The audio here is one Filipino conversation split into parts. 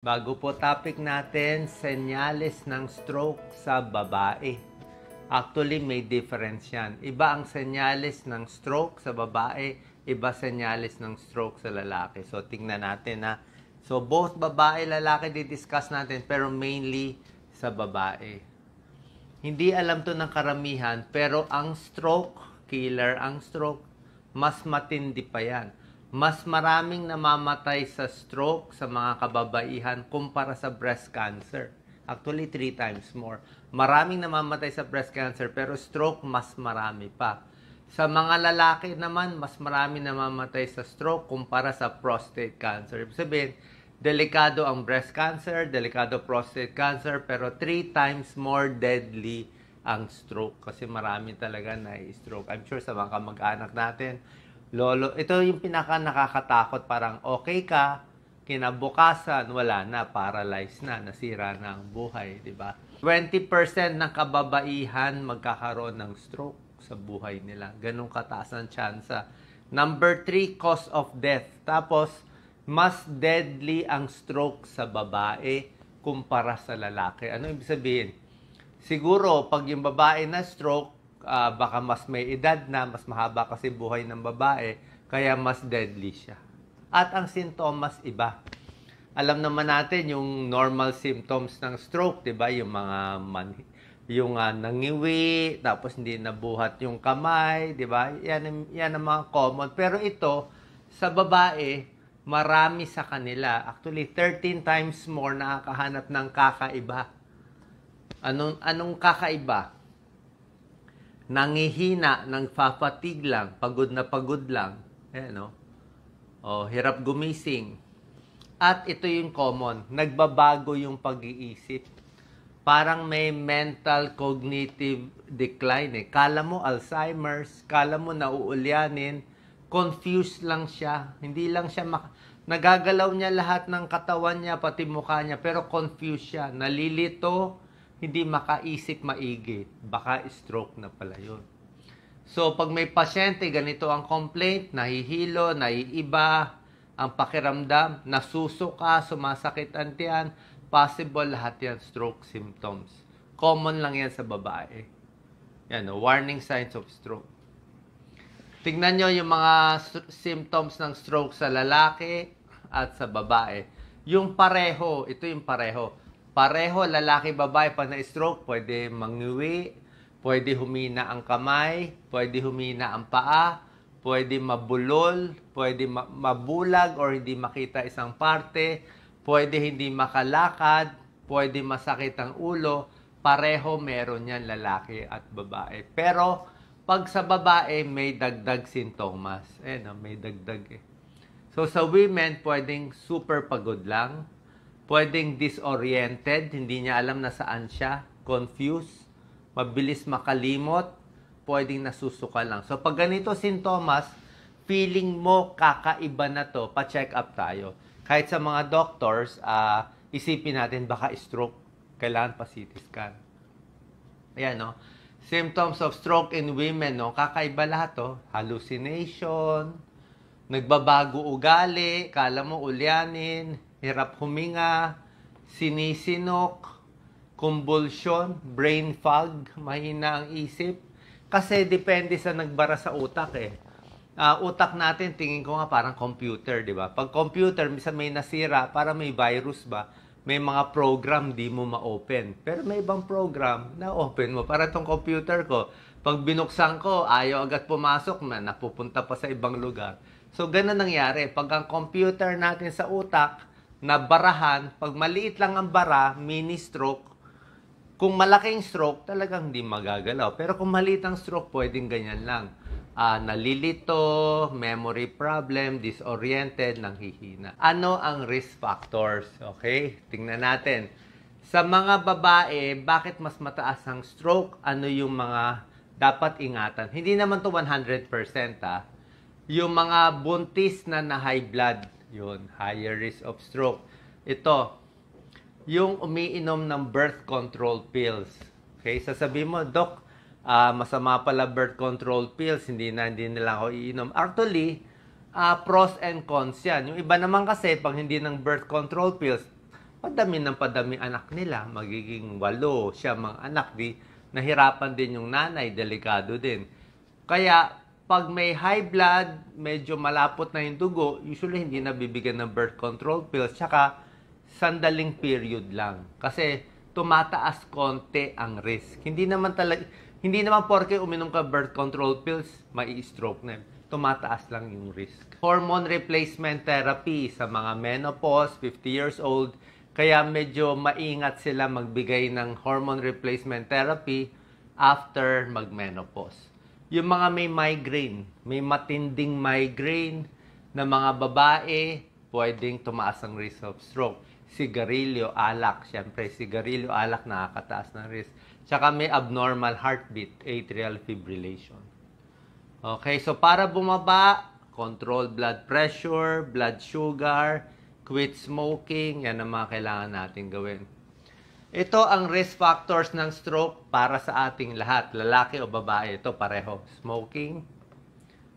Bago po topic natin, senyales ng stroke sa babae. Actually, may difference yan. Iba ang senyales ng stroke sa babae, iba senyales ng stroke sa lalaki. So, tingnan natin na. So, both babae, lalaki, di-discuss natin, pero mainly sa babae. Hindi alam to ng karamihan, pero ang stroke killer, ang stroke, mas matindi pa yan mas maraming namamatay sa stroke sa mga kababaihan kumpara sa breast cancer. Actually, three times more. Maraming namamatay sa breast cancer, pero stroke, mas marami pa. Sa mga lalaki naman, mas marami namamatay sa stroke kumpara sa prostate cancer. Ibig sabihin, delikado ang breast cancer, delikado prostate cancer, pero three times more deadly ang stroke. Kasi marami talaga na stroke. I'm sure sa mga kamag-anak natin, lolo. Ito yung pinaka nakakatakot. Parang okay ka, kinabukasan, wala na, paralyzed na, nasira na ang buhay, di ba? 20% ng kababaihan magkakaroon ng stroke sa buhay nila. Ganong kataas ang tsansa. Number 3, cause of death. Tapos, mas deadly ang stroke sa babae kumpara sa lalaki. Ano ibig sabihin? Siguro, pag yung babae na stroke, uh, baka mas may edad na, mas mahaba kasi buhay ng babae, kaya mas deadly siya. At ang sintomas iba. Alam naman natin yung normal symptoms ng stroke, 'di ba? Yung mga man, yung uh, nangiwi, tapos hindi nabuhat yung kamay, 'di ba? Yan yan ang mga common. Pero ito sa babae, marami sa kanila. Actually, 13 times more nakakahanap ng kakaiba. Anong anong kakaiba? nangihina, nang fafatig lang, pagod na pagod lang, eh, no? O, hirap gumising. At ito yung common, nagbabago yung pag-iisip. Parang may mental cognitive decline eh. Kala mo Alzheimer's, kala mo nauulyanin, confused lang siya. Hindi lang siya mak- nagagalaw niya lahat ng katawan niya, pati mukha niya, pero confused siya. Nalilito, hindi makaisip maigi, baka stroke na pala yun. So, pag may pasyente, ganito ang complaint, nahihilo, naiiba, ang pakiramdam, nasusuka, sumasakit ang tiyan, possible lahat yan stroke symptoms. Common lang yan sa babae. Yan, no? warning signs of stroke. Tingnan nyo yung mga symptoms ng stroke sa lalaki at sa babae. Yung pareho, ito yung pareho. Pareho, lalaki, babae, pa na-stroke, pwede mangiwi, pwede humina ang kamay, pwede humina ang paa, pwede mabulol, pwede mabulag or hindi makita isang parte, pwede hindi makalakad, pwede masakit ang ulo, pareho meron yan lalaki at babae. Pero pag sa babae may dagdag sintomas, eh no, may dagdag eh. So sa women pwedeng super pagod lang, Pwedeng disoriented, hindi niya alam na saan siya, confused, mabilis makalimot, pwedeng nasusuka lang. So pag ganito sintomas, feeling mo kakaiba na to, pa-check up tayo. Kahit sa mga doctors, uh, isipin natin baka stroke, kailangan pa CT scan. Ayan, no? Symptoms of stroke in women, no? Kakaiba lahat, to. Oh. Hallucination, nagbabago ugali, kala mo ulyanin, hirap huminga, sinisinok, convulsion, brain fog, mahina ang isip. Kasi depende sa nagbara sa utak eh. Uh, utak natin, tingin ko nga parang computer, di ba? Pag computer, misa may nasira, para may virus ba? May mga program di mo ma-open. Pero may ibang program na open mo. Para tong computer ko, pag binuksan ko, ayaw agad pumasok na, napupunta pa sa ibang lugar. So, ganun nangyari. Pag ang computer natin sa utak, na barahan, pag maliit lang ang bara, mini stroke, kung malaking stroke, talagang hindi magagalaw. Pero kung maliit ang stroke, pwedeng ganyan lang. Uh, nalilito, memory problem, disoriented, nanghihina. Ano ang risk factors? Okay, tingnan natin. Sa mga babae, bakit mas mataas ang stroke? Ano yung mga dapat ingatan? Hindi naman to 100% ah. Yung mga buntis na na high blood yun, higher risk of stroke. Ito, yung umiinom ng birth control pills. Okay, sasabihin mo, Doc, uh, ah, masama pala birth control pills, hindi na, hindi nila ako iinom. Actually, uh, pros and cons yan. Yung iba naman kasi, pag hindi ng birth control pills, padami ng padami anak nila. Magiging walo, siya mga anak. Di, nahirapan din yung nanay, delikado din. Kaya, pag may high blood, medyo malapot na yung dugo, usually hindi nabibigyan ng birth control pills. Tsaka, sandaling period lang. Kasi, tumataas konti ang risk. Hindi naman talaga, hindi naman porke uminom ka birth control pills, mai-stroke na. Tumataas lang yung risk. Hormone replacement therapy sa mga menopause, 50 years old, kaya medyo maingat sila magbigay ng hormone replacement therapy after magmenopause yung mga may migraine, may matinding migraine na mga babae, pwedeng tumaas ang risk of stroke. Sigarilyo, alak. Siyempre, sigarilyo, alak, nakakataas ng risk. Tsaka may abnormal heartbeat, atrial fibrillation. Okay, so para bumaba, control blood pressure, blood sugar, quit smoking, yan ang mga kailangan natin gawin. Ito ang risk factors ng stroke para sa ating lahat, lalaki o babae. Ito pareho, smoking.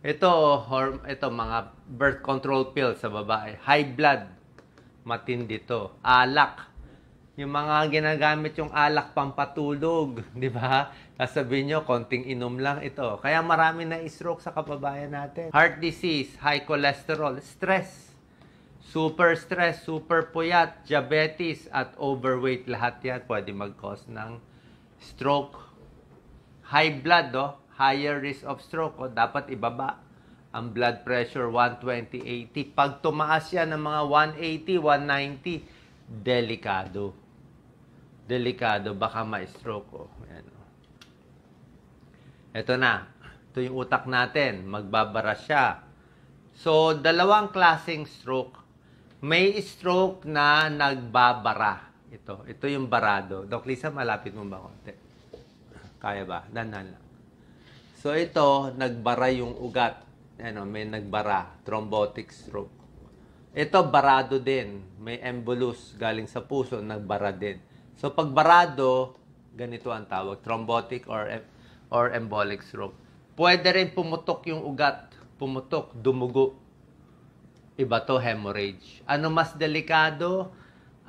Ito, horm, ito mga birth control pills sa babae. High blood, matindi to. Alak, yung mga ginagamit yung alak pampatulog, di ba? Sasabihin nyo, konting inom lang ito. Kaya marami na stroke sa kababayan natin. Heart disease, high cholesterol, stress super stress, super puyat, diabetes, at overweight, lahat yan pwede mag-cause ng stroke. High blood, oh, higher risk of stroke, oh, dapat ibaba ang blood pressure 120-80. Pag tumaas yan ng mga 180, 190, delikado. Delikado, baka ma-stroke. Oh. Yan, oh. Ito na, ito yung utak natin, magbabara siya. So, dalawang klaseng stroke may stroke na nagbabara. Ito, ito yung barado. Doc Lisa, malapit mo ba konti? Kaya ba? Danhan lang. So ito, nagbara yung ugat. Ano, may nagbara, thrombotic stroke. Ito, barado din. May embolus galing sa puso, nagbara din. So pag barado, ganito ang tawag, thrombotic or, or embolic stroke. Pwede rin pumutok yung ugat, pumutok, dumugo. Iba to hemorrhage. Ano mas delikado?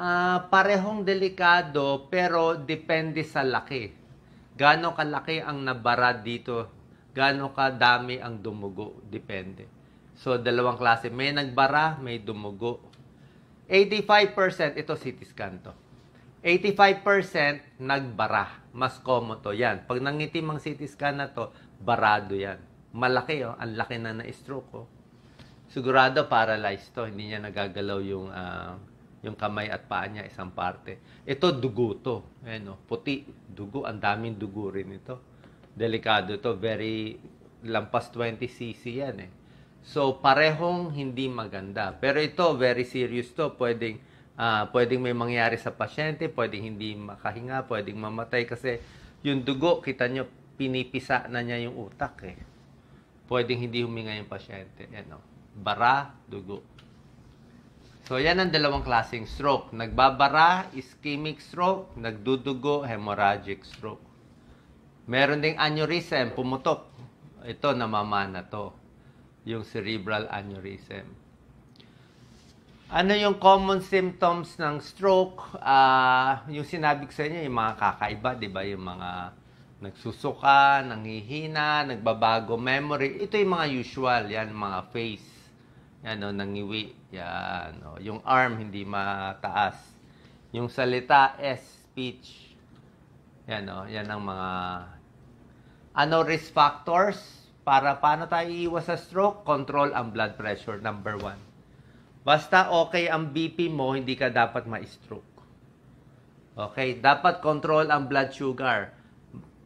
Uh, parehong delikado pero depende sa laki. Gaano kalaki ang nabara dito? Gaano kadami ang dumugo? Depende. So, dalawang klase. May nagbara, may dumugo. 85% ito CT scan to. 85% nagbara. Mas common to yan. Pag nangitim ang CT scan na to, barado yan. Malaki oh, ang laki na na-stroke oh sigurado paralyzed to. Hindi niya nagagalaw yung uh, yung kamay at paa niya isang parte. Ito dugo to. Ayan, no? Oh, puti. Dugo. Ang daming dugo rin ito. Delikado to. Very lampas 20 cc yan eh. So parehong hindi maganda. Pero ito very serious to. Pwedeng uh, pwedeng may mangyari sa pasyente, pwedeng hindi makahinga, pwedeng mamatay kasi yung dugo, kita nyo, pinipisa na niya yung utak eh. Pwedeng hindi huminga yung pasyente. Ayan o. Oh bara, dugo. So, yan ang dalawang klaseng stroke. Nagbabara, ischemic stroke, nagdudugo, hemorrhagic stroke. Meron ding aneurysm, pumutok. Ito, namamana to. Yung cerebral aneurysm. Ano yung common symptoms ng stroke? Uh, yung sinabi ko sa inyo, yung mga kakaiba, di ba? Yung mga nagsusuka, nanghihina, nagbabago memory. Ito yung mga usual, yan mga face yan o, nangiwi. Yan o. Oh, yung arm hindi mataas. Yung salita, S, speech. Yan o, oh, yan ang mga ano risk factors para paano tayo iiwas sa stroke? Control ang blood pressure, number one. Basta okay ang BP mo, hindi ka dapat ma-stroke. Okay, dapat control ang blood sugar.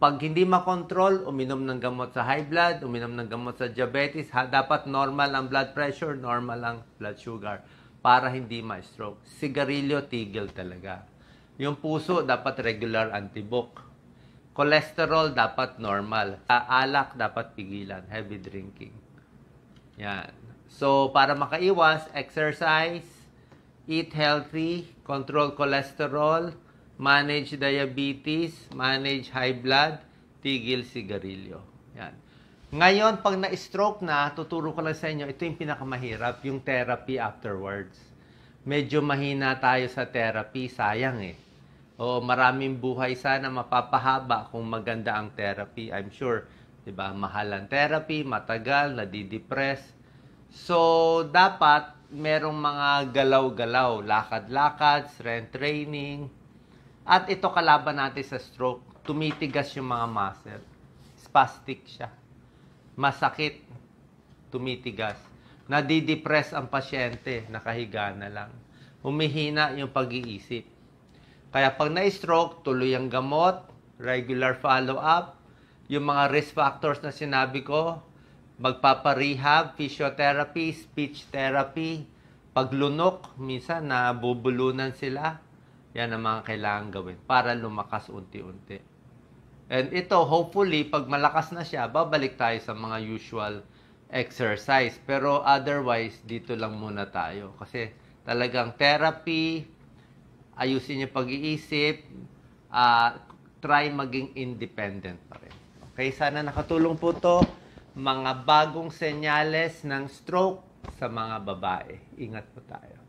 Pag hindi makontrol, uminom ng gamot sa high blood, uminom ng gamot sa diabetes, ha, dapat normal ang blood pressure, normal ang blood sugar para hindi ma-stroke. Sigarilyo, tigil talaga. Yung puso, dapat regular antibook. Cholesterol, dapat normal. Alak, dapat pigilan. Heavy drinking. Yan. So, para makaiwas, exercise, eat healthy, control cholesterol, manage diabetes, manage high blood, tigil sigarilyo. Yan. Ngayon, pag na-stroke na, tuturo ko lang sa inyo, ito yung pinakamahirap, yung therapy afterwards. Medyo mahina tayo sa therapy, sayang eh. O maraming buhay sana mapapahaba kung maganda ang therapy, I'm sure. 'di ba? Mahal ang therapy, matagal, nadidepress. So, dapat merong mga galaw-galaw, lakad-lakad, strength training, at ito kalaban natin sa stroke, tumitigas yung mga muscle. Spastic siya. Masakit, tumitigas. Nadidepress ang pasyente, nakahiga na lang. Humihina yung pag-iisip. Kaya pag na-stroke, tuloy ang gamot, regular follow-up, yung mga risk factors na sinabi ko, magpaparehab, physiotherapy, speech therapy, paglunok, minsan nabubulunan sila, yan ang mga kailangan gawin para lumakas unti-unti. And ito, hopefully, pag malakas na siya, babalik tayo sa mga usual exercise. Pero otherwise, dito lang muna tayo. Kasi talagang therapy, ayusin yung pag-iisip, uh, try maging independent pa rin. Okay, sana nakatulong po to mga bagong senyales ng stroke sa mga babae. Ingat po tayo.